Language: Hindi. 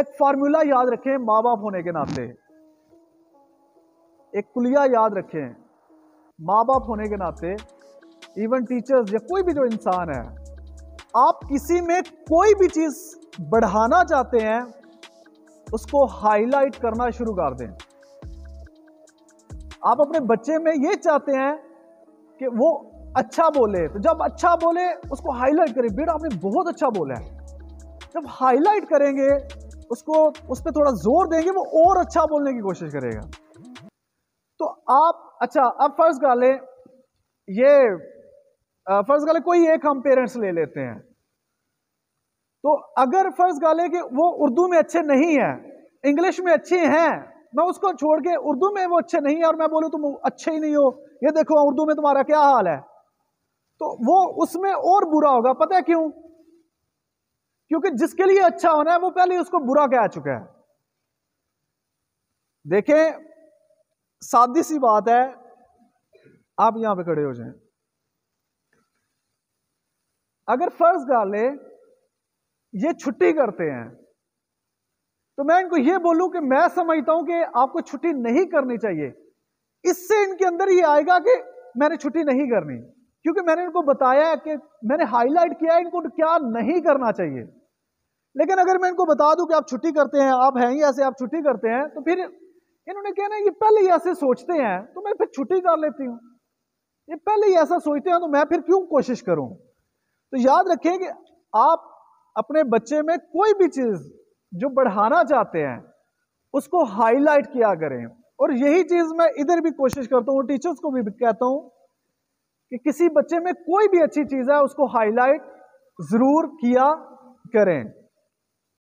एक फार्मूला याद रखें माँ बाप होने के नाते एक कुलिया याद रखें माँ बाप होने के नाते इवन टीचर्स या कोई भी जो इंसान है आप किसी में कोई भी चीज बढ़ाना चाहते हैं उसको हाईलाइट करना शुरू कर दें आप अपने बच्चे में ये चाहते हैं कि वो अच्छा बोले तो जब अच्छा बोले उसको हाईलाइट करें बेटा आपने बहुत अच्छा बोला है जब हाईलाइट करेंगे उसको उस पर थोड़ा जोर देंगे वो और अच्छा बोलने की कोशिश करेगा तो आप अच्छा अब फर्ज गाले ये फर्ज गाले कोई एक हम पेरेंट्स ले लेते हैं तो अगर फर्ज गाले कि वो उर्दू में अच्छे नहीं है इंग्लिश में अच्छे हैं मैं उसको छोड़ के उर्दू में वो अच्छे नहीं है और मैं बोलूँ तुम अच्छे ही नहीं हो ये देखो उर्दू में तुम्हारा क्या हाल है तो वो उसमें और बुरा होगा पता है क्यों क्योंकि जिसके लिए अच्छा होना है वो पहले उसको बुरा कह चुका है देखें सादी सी बात है आप यहां पे खड़े हो जाएं अगर फर्ज डाले ये छुट्टी करते हैं तो मैं इनको ये बोलूं कि मैं समझता हूं कि आपको छुट्टी नहीं करनी चाहिए इससे इनके अंदर ये आएगा कि मैंने छुट्टी नहीं करनी क्योंकि मैंने इनको बताया कि मैंने हाईलाइट किया है इनको क्या नहीं करना चाहिए लेकिन अगर मैं इनको बता दूं कि आप छुट्टी करते हैं आप हैं ही ऐसे आप छुट्टी करते हैं तो फिर इन्होंने कहना ये पहले ही ऐसे सोचते हैं तो मैं फिर छुट्टी कर लेती हूँ ये पहले ही ऐसा सोचते हैं तो मैं फिर क्यों कोशिश करूं तो याद रखें कि आप अपने बच्चे में कोई भी चीज़ जो बढ़ाना चाहते हैं उसको हाईलाइट किया करें और यही चीज़ मैं इधर भी कोशिश करता हूँ टीचर्स को भी कहता हूँ कि किसी बच्चे में कोई भी अच्छी चीज़ है उसको हाईलाइट ज़रूर किया करें